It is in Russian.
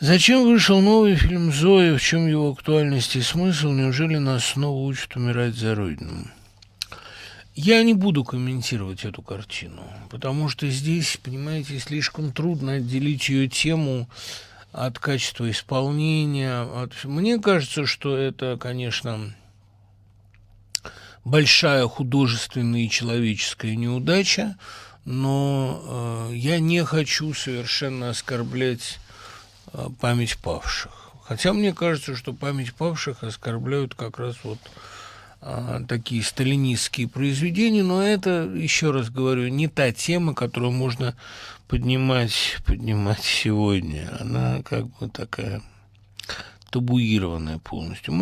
Зачем вышел новый фильм «Зоя», в чем его актуальность и смысл, неужели нас снова учат умирать за Родину? Я не буду комментировать эту картину, потому что здесь, понимаете, слишком трудно отделить ее тему от качества исполнения. От... Мне кажется, что это, конечно, большая художественная и человеческая неудача, но э, я не хочу совершенно оскорблять Э, память павших. Хотя мне кажется, что память павших оскорбляют как раз вот э, такие сталинистские произведения, но это, еще раз говорю, не та тема, которую можно поднимать, поднимать сегодня. Она как бы такая табуированная полностью.